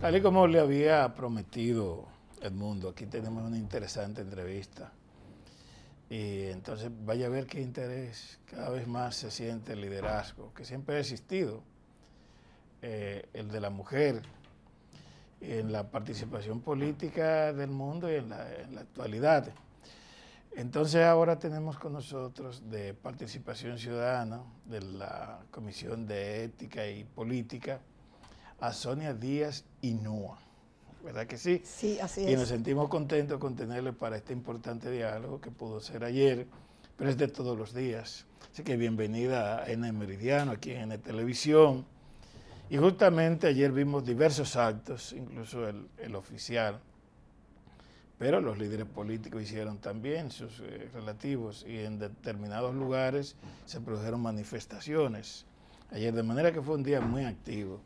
Tal y como le había prometido Edmundo, aquí tenemos una interesante entrevista. Y entonces vaya a ver qué interés, cada vez más se siente el liderazgo, que siempre ha existido, eh, el de la mujer en la participación política del mundo y en la actualidad. Entonces ahora tenemos con nosotros de participación ciudadana de la Comisión de Ética y Política, a Sonia Díaz Inúa. ¿Verdad que sí? Sí, así es. Y nos sentimos contentos con tenerle para este importante diálogo que pudo ser ayer, pero es de todos los días. Así que bienvenida a N Meridiano, aquí en N Televisión. Y justamente ayer vimos diversos actos, incluso el, oficial, pero los líderes políticos hicieron también sus eh, relativos y en determinados lugares se produjeron manifestaciones ayer, de manera que fue un día muy activo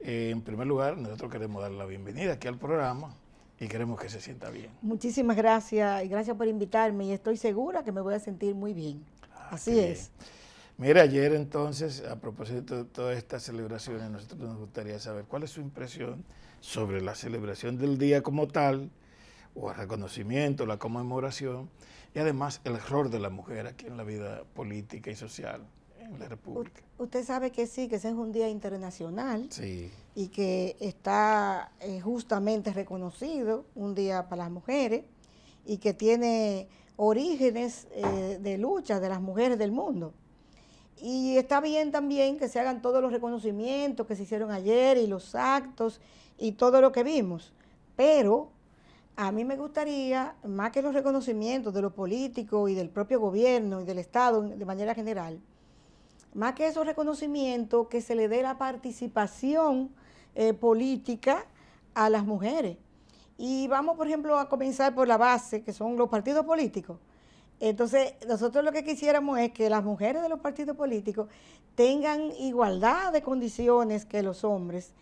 en primer lugar, nosotros queremos dar la bienvenida aquí al programa y queremos que se sienta bien. Muchísimas gracias y gracias por invitarme y estoy segura que me voy a sentir muy bien. Ah, Así es. Mira, ayer entonces, a propósito de todas estas celebraciones, nosotros nos gustaría saber cuál es su impresión sobre la celebración del día como tal, o el reconocimiento, la conmemoración, y además el rol de la mujer aquí en la vida política y social usted sabe que sí, que ese es un día internacional y que está eh, justamente reconocido, un día para las mujeres, y que tiene orígenes eh, de lucha de las mujeres del mundo. Y está bien también que se hagan todos los reconocimientos que se hicieron ayer y los actos y todo lo que vimos. Pero a mí me gustaría, más que los reconocimientos de los políticos y del propio gobierno y del Estado de manera general, más que esos reconocimientos, que se le dé la participación eh, política a las mujeres. Y vamos, por ejemplo, a comenzar por la base, que son los partidos políticos. Entonces, nosotros lo que quisiéramos es que las mujeres de los partidos políticos tengan igualdad de condiciones que los hombres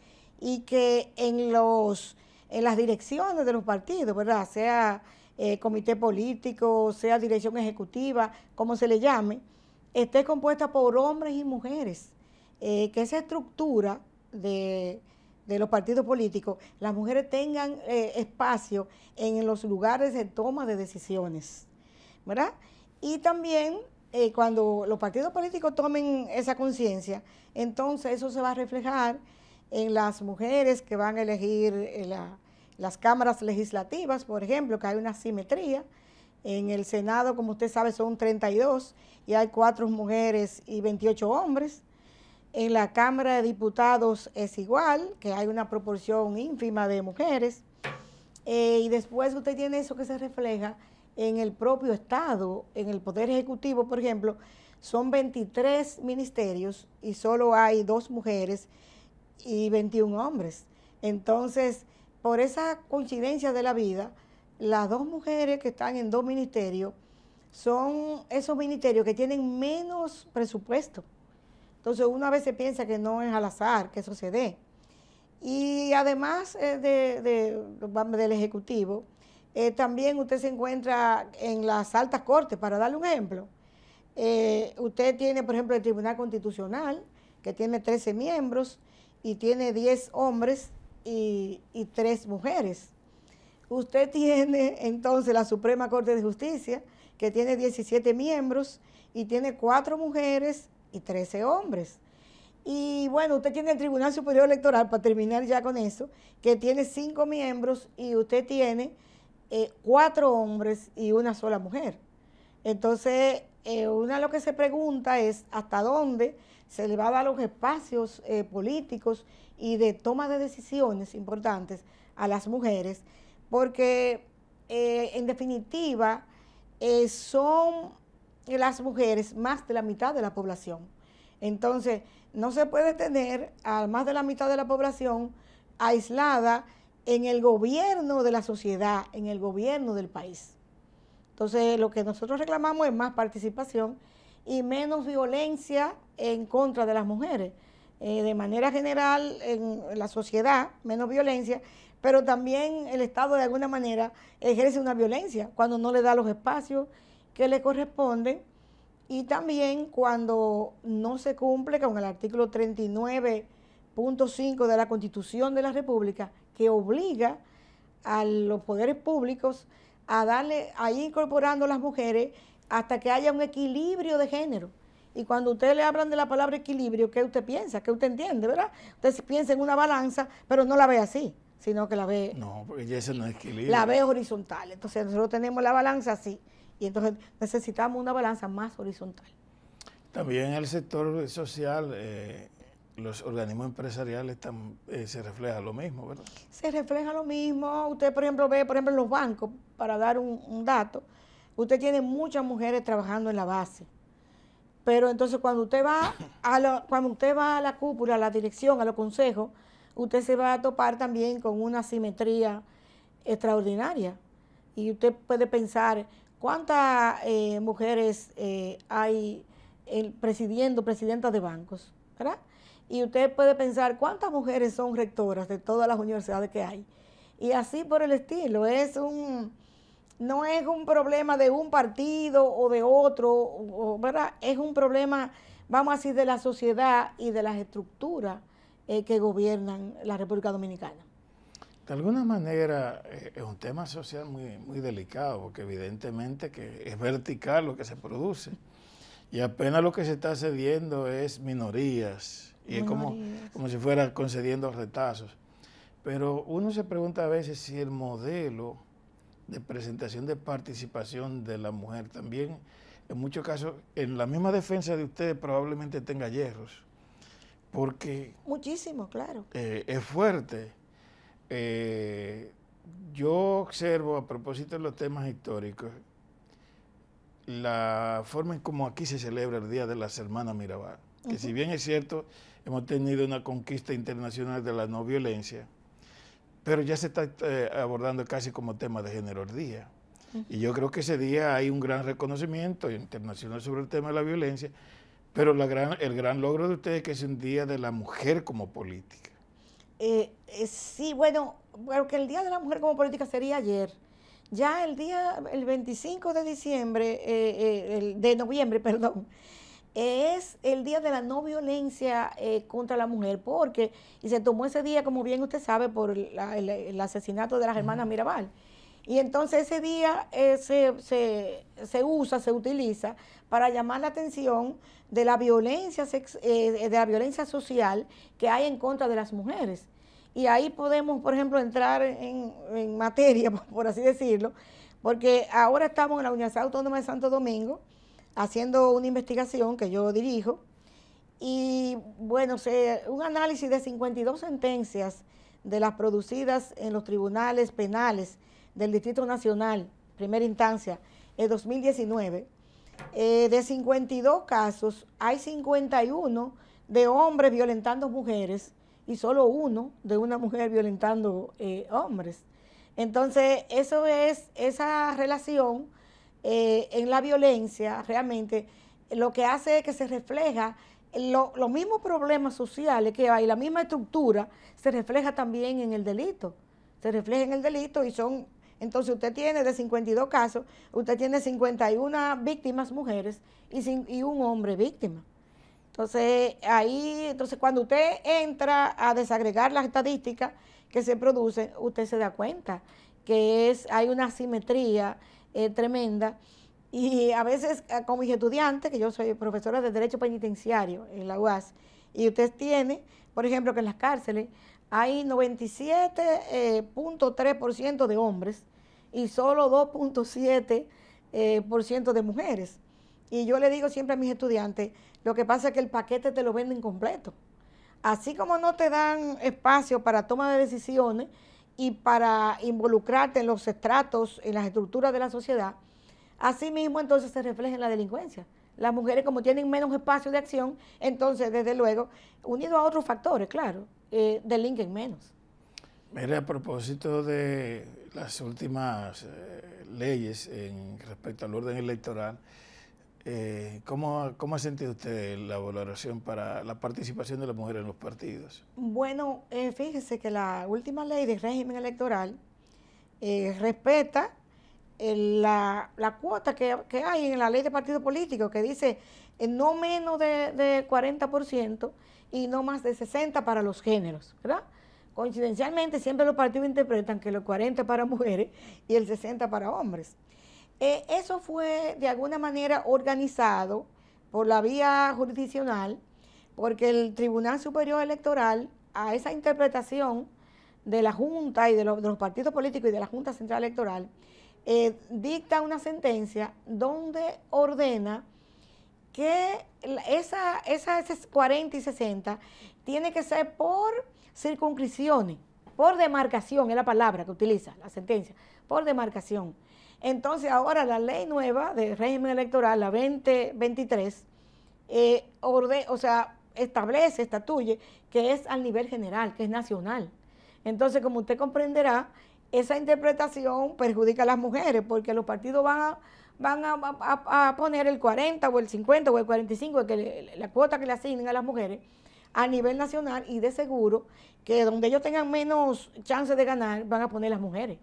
y que en, los, en las direcciones de los partidos, ¿verdad? Sea eh, comité político, sea dirección ejecutiva, como se le llame, esté compuesta por hombres y mujeres, eh, que esa estructura de, los partidos políticos, las mujeres tengan eh, espacio en los lugares de toma de decisiones, ¿verdad? Y también eh, cuando los partidos políticos tomen esa conciencia, entonces eso se va a reflejar en las mujeres que van a elegir las cámaras legislativas, por ejemplo, que hay una simetría, en el Senado, como usted sabe, son 32 y hay cuatro mujeres y 28 hombres. En la Cámara de Diputados es igual, que hay una proporción ínfima de mujeres. Eh, y después usted tiene eso que se refleja en el propio Estado, en el Poder Ejecutivo, por ejemplo, son 23 ministerios y solo hay dos mujeres y 21 hombres. Entonces, por esa coincidencia de la vida, las dos mujeres que están en dos ministerios son esos ministerios que tienen menos presupuesto. Entonces uno a veces piensa que no es al azar que eso se dé. Y además eh, de, del Ejecutivo, eh, también usted se encuentra en las altas cortes, para darle un ejemplo. Eh, usted tiene, por ejemplo, el Tribunal Constitucional, que tiene 13 miembros y tiene 10 hombres y, y 3 mujeres. Usted tiene entonces la Suprema Corte de Justicia, que tiene 17 miembros y tiene cuatro mujeres y 13 hombres. Y bueno, usted tiene el Tribunal Superior Electoral, para terminar ya con eso, que tiene cinco miembros y usted tiene eh, cuatro hombres y una sola mujer. Entonces, eh, una lo que se pregunta es hasta dónde se le va a dar los espacios eh, políticos y de toma de decisiones importantes a las mujeres porque eh, en definitiva eh, son las mujeres más de la mitad de la población. Entonces, no se puede tener a más de la mitad de la población aislada en el gobierno de la sociedad, en el gobierno del país. Entonces, lo que nosotros reclamamos es más participación y menos violencia en contra de las mujeres. Eh, de manera general, en la sociedad, menos violencia pero también el Estado de alguna manera ejerce una violencia cuando no le da los espacios que le corresponden y también cuando no se cumple con el artículo 39.5 de la Constitución de la República que obliga a los poderes públicos a darle, ir incorporando a las mujeres hasta que haya un equilibrio de género. Y cuando ustedes le hablan de la palabra equilibrio, ¿qué usted piensa? ¿Qué usted entiende, verdad? Usted piensa en una balanza, pero no la ve así sino que la ve... La ve horizontal. Entonces nosotros tenemos la balanza así. Y entonces necesitamos una balanza más horizontal. También el sector social, eh, los organismos empresariales eh, se refleja lo mismo, ¿verdad? Se refleja lo mismo. Usted, por ejemplo, ve, por ejemplo, los bancos, para dar un, dato, usted tiene muchas mujeres trabajando en la base. Pero entonces cuando usted va a cuando usted va a la cúpula, a la dirección, a los consejos, usted se va a topar también con una simetría extraordinaria. Y usted puede pensar cuántas eh, mujeres eh, hay eh, presidiendo, presidentas de bancos, ¿verdad? Y usted puede pensar cuántas mujeres son rectoras de todas las universidades que hay. Y así por el estilo. Es un, no es un problema de un partido o de otro, ¿verdad? Es un problema, vamos a decir, de la sociedad y de las estructuras eh, que gobiernan la República Dominicana. De alguna manera eh, es un tema social muy, muy delicado, porque evidentemente que es vertical lo que se produce. Y apenas lo que se está cediendo es minorías, y es como, como si fuera concediendo retazos. Pero uno se pregunta a veces si el modelo de presentación de participación de la mujer también, en muchos casos, en la misma defensa de ustedes probablemente tenga hierros. Porque... Muchísimo, claro. Eh, es fuerte. Eh, yo observo, a propósito de los temas históricos, la forma en cómo aquí se celebra el Día de las Hermanas Mirabal. Que si bien es cierto, hemos tenido una conquista internacional de la no violencia, pero ya se está eh, abordando casi como tema de género el día. Y yo creo que ese día hay un gran reconocimiento internacional sobre el tema de la violencia, pero la gran, el gran logro de ustedes es que es un día de la mujer como política. Eh, eh, sí, bueno, que el día de la mujer como política sería ayer. Ya el día, el 25 de diciembre, eh, de noviembre, perdón, es el día de la no violencia contra la mujer, porque y se tomó ese día, como bien usted sabe, por el, asesinato de las hermanas Mirabal. Y entonces ese día eh, se, usa, se utiliza para llamar la atención de la violencia eh, de la violencia social que hay en contra de las mujeres. Y ahí podemos, por ejemplo, entrar en, materia, por así decirlo, porque ahora estamos en la Universidad Autónoma de Santo Domingo haciendo una investigación que yo dirijo y bueno, se, un análisis de 52 sentencias de las producidas en los tribunales penales del Distrito Nacional, primera instancia, en 2019, eh, de 52 casos, hay 51 de hombres violentando mujeres y solo uno de una mujer violentando eh, hombres. Entonces, eso es esa relación eh, en la violencia, realmente, lo que hace es que se refleja los mismos problemas sociales que hay, la misma estructura, se refleja también en el delito. Se refleja en el delito y son entonces usted tiene de 52 casos, usted tiene 51 víctimas mujeres y, un hombre víctima. Entonces ahí, entonces cuando usted entra a desagregar las estadísticas que se producen, usted se da cuenta que es, hay una asimetría eh, tremenda. Y a veces eh, con mis estudiantes, que yo soy profesora de Derecho Penitenciario en la UAS, y usted tiene, por ejemplo, que en las cárceles hay 97.3% eh, de hombres y solo 2.7% eh, de mujeres. Y yo le digo siempre a mis estudiantes, lo que pasa es que el paquete te lo venden completo. Así como no te dan espacio para toma de decisiones y para involucrarte en los estratos, en las estructuras de la sociedad, así mismo entonces se refleja en la delincuencia. Las mujeres como tienen menos espacio de acción, entonces desde luego, unido a otros factores, claro, eh, delinquen menos. Mire a propósito de las últimas eh, leyes en respecto al orden electoral, eh, ¿cómo, ha sentido usted la valoración para la participación de las mujeres en los partidos? Bueno, fíjese que la última ley de régimen electoral respeta la, cuota que, hay en la ley de partidos políticos, que dice no menos de, de 40% y no más de 60 para los géneros, ¿verdad? Coincidencialmente, siempre los partidos interpretan que los 40 para mujeres y el 60 para hombres. Eh, eso fue de alguna manera organizado por la vía jurisdiccional, porque el Tribunal Superior Electoral a esa interpretación de la Junta y de los, partidos políticos y de la Junta Central Electoral, eh, dicta una sentencia donde ordena que esa, esas 40 y 60 tiene que ser por circunscripciones, por demarcación, es la palabra que utiliza la sentencia, por demarcación. Entonces ahora la ley nueva del régimen electoral, la 2023, eh, o sea, establece, estatuye, que es al nivel general, que es nacional. Entonces, como usted comprenderá, esa interpretación perjudica a las mujeres porque los partidos van a van a, poner el 40 o el 50 o el 45, que la cuota que le asignen a las mujeres a nivel nacional y de seguro que donde ellos tengan menos chances de ganar van a poner las mujeres.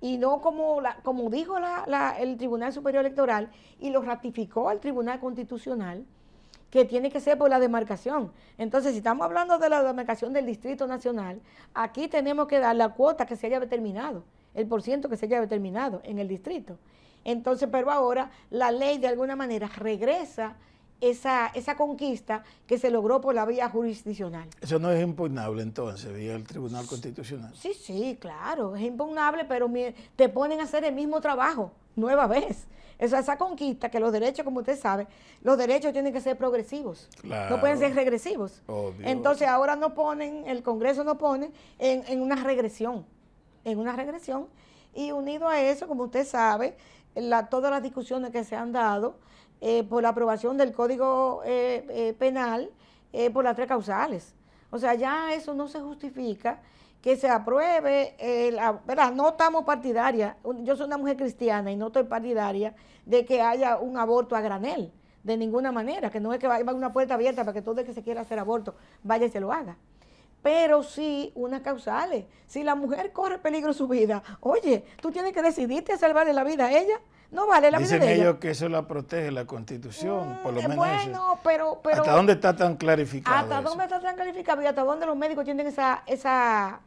Y no como, como dijo el Tribunal Superior Electoral y lo ratificó el Tribunal Constitucional, que tiene que ser por la demarcación. Entonces, si estamos hablando de la demarcación del Distrito Nacional, aquí tenemos que dar la cuota que se haya determinado, el porciento que se haya determinado en el distrito. Entonces, pero ahora la ley de alguna manera regresa esa, esa conquista que se logró por la vía jurisdiccional. Eso no es impugnable entonces, vía el Tribunal Constitucional. Sí, sí, claro, es impugnable, pero te ponen a hacer el mismo trabajo nueva vez. esa conquista, que los derechos, como usted sabe, los derechos tienen que ser progresivos, no pueden ser regresivos. Entonces ahora no ponen, el Congreso no pone en, en una regresión, en una regresión. Y unido a eso, como usted sabe, todas las discusiones que se han dado eh, por la aprobación del Código eh, eh, Penal por las tres causales. O sea, ya eso no se justifica que se apruebe, la, ¿verdad? No estamos partidarias, yo soy una mujer cristiana y no estoy partidaria de que haya un aborto a granel, de ninguna manera, que no es que vaya una puerta abierta para que todo el que se quiera hacer aborto vaya y se lo haga pero sí unas causales. Si la mujer corre peligro su vida, oye, tú tienes que decidirte a salvarle la vida a ella. No vale la vida de ellos que eso la protege la Constitución, por lo mm, menos. Bueno, Pero, ¿Hasta dónde está tan clarificado? ¿Hasta dónde está tan clarificado y hasta dónde los médicos tienen esa, esa,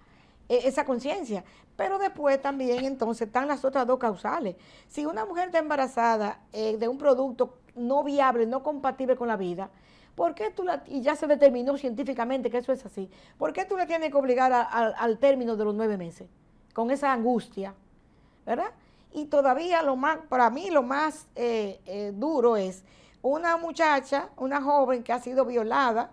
e, esa conciencia? Pero después también entonces están las otras dos causales. Si una mujer está embarazada eh, de un producto no viable, no compatible con la vida, ¿Por qué tú la, y ya se determinó científicamente que eso es así, ¿por qué tú la tienes que obligar al término de los nueve meses? Con esa angustia, ¿verdad? Y todavía lo más, para mí lo más eh, eh, duro es una muchacha, una joven que ha sido violada,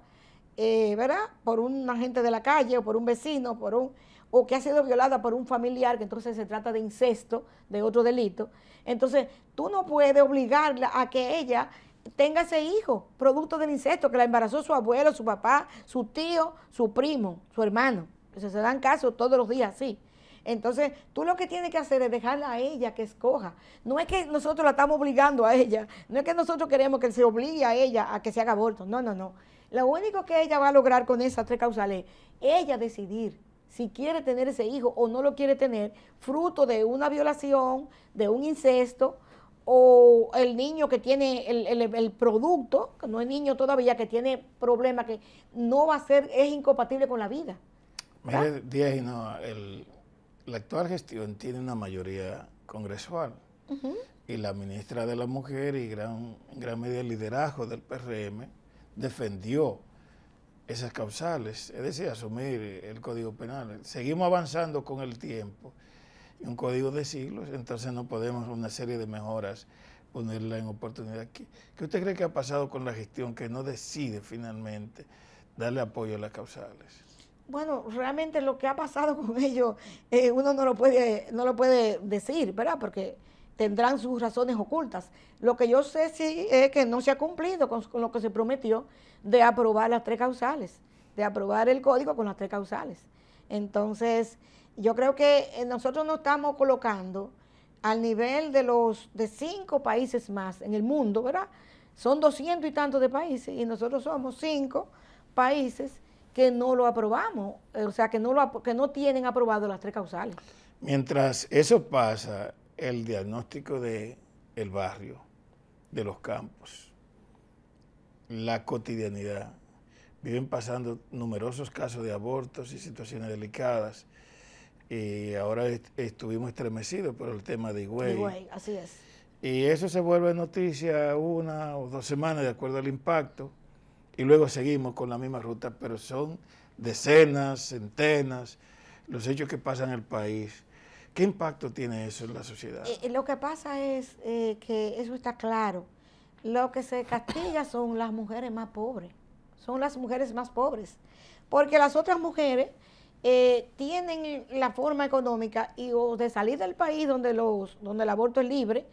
eh, ¿verdad? Por un agente de la calle o por un vecino, por un o que ha sido violada por un familiar, que entonces se trata de incesto, de otro delito. Entonces, tú no puedes obligarla a que ella tenga ese hijo, producto del incesto, que la embarazó su abuelo, su papá, su tío, su primo, su hermano. se dan casos todos los días, sí. Entonces, tú lo que tienes que hacer es dejarla a ella que escoja. No es que nosotros la estamos obligando a ella, no es que nosotros queremos que se obligue a ella a que se haga aborto. No, no, no. Lo único que ella va a lograr con esas tres causales, ella decidir si quiere tener ese hijo o no lo quiere tener, fruto de una violación, de un incesto, o el niño que tiene el, el, producto, que no es niño todavía, que tiene problemas, que no va a ser, es incompatible con la vida. Mire, Díaz, no, el, la actual gestión tiene una mayoría congresual y la ministra de la Mujer y gran, gran medida el liderazgo del PRM defendió esas causales, es decir, asumir el Código Penal. Seguimos avanzando con el tiempo un código de siglos, entonces no podemos una serie de mejoras ponerla en oportunidad. ¿Qué, ¿Qué, usted cree que ha pasado con la gestión que no decide finalmente darle apoyo a las causales? Bueno, realmente lo que ha pasado con ellos, eh, uno no lo puede, no lo puede decir, ¿verdad? Porque tendrán sus razones ocultas. Lo que yo sé sí es que no se ha cumplido con lo que se prometió de aprobar las tres causales, de aprobar el código con las tres causales. Entonces, yo creo que eh, nosotros nos estamos colocando al nivel de los de cinco países más en el mundo, ¿verdad? Son doscientos y tantos de países y nosotros somos cinco países que no lo aprobamos, o sea, que no, lo, que no tienen aprobado las tres causales. Mientras eso pasa, el diagnóstico del el barrio, de los campos, la cotidianidad, viven pasando numerosos casos de abortos y situaciones delicadas y ahora estuvimos estremecidos por el tema de Higüey. así es. Y eso se vuelve noticia una o dos semanas de acuerdo al impacto y luego seguimos con la misma ruta, pero son decenas, centenas los hechos que pasan en el país. ¿Qué impacto tiene eso en la sociedad? Eh, eh, lo que pasa es eh, que eso está claro. Lo que se castiga son las mujeres más pobres, son las mujeres más pobres, porque las otras mujeres eh, tienen la forma económica y o de salir del país donde, los, donde el aborto es libre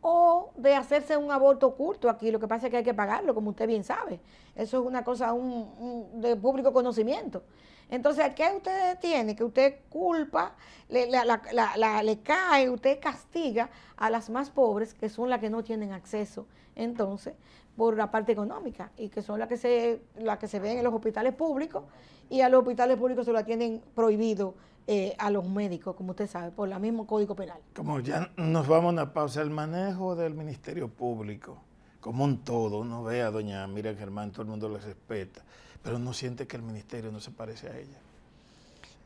o de hacerse un aborto oculto aquí. Lo que pasa es que hay que pagarlo, como usted bien sabe. Eso es una cosa de público conocimiento. Entonces, ¿qué usted tiene? Que usted culpa, le, la, le cae, usted castiga a las más pobres, que son las que no tienen acceso, entonces, por la parte económica y que son las que se que se ven en los hospitales públicos y a los hospitales públicos se lo tienen prohibido eh, a los médicos, como usted sabe, por el mismo Código Penal. Como ya nos vamos a una pausa, el manejo del Ministerio Público, como un todo, uno ve a doña mira Germán, todo el mundo la respeta, pero no siente que el Ministerio no se parece a ella.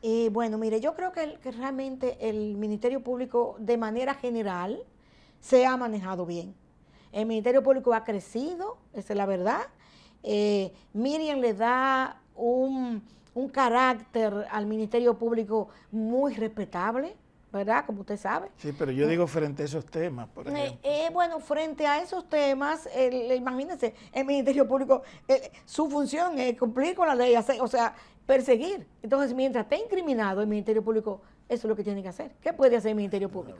y bueno, mire, yo creo que realmente el Ministerio Público de manera general se ha manejado bien el Ministerio Público ha crecido, esa es la verdad. Eh, Miriam le da un, carácter al Ministerio Público muy respetable, ¿verdad? Como usted sabe. Sí, pero yo digo frente a esos temas, por eh, ejemplo. Eh, bueno, frente a esos temas, imagínense, el Ministerio Público, su función es cumplir con la ley, o sea, perseguir. Entonces, mientras esté incriminado, el Ministerio Público, eso es lo que tiene que hacer. ¿Qué puede hacer el Ministerio Público?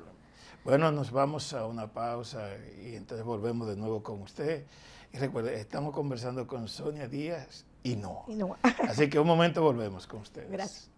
Bueno, nos vamos a una pausa y entonces volvemos de nuevo con usted. Y recuerde, estamos conversando con Sonia Díaz y no. Así que un momento volvemos con ustedes. Gracias.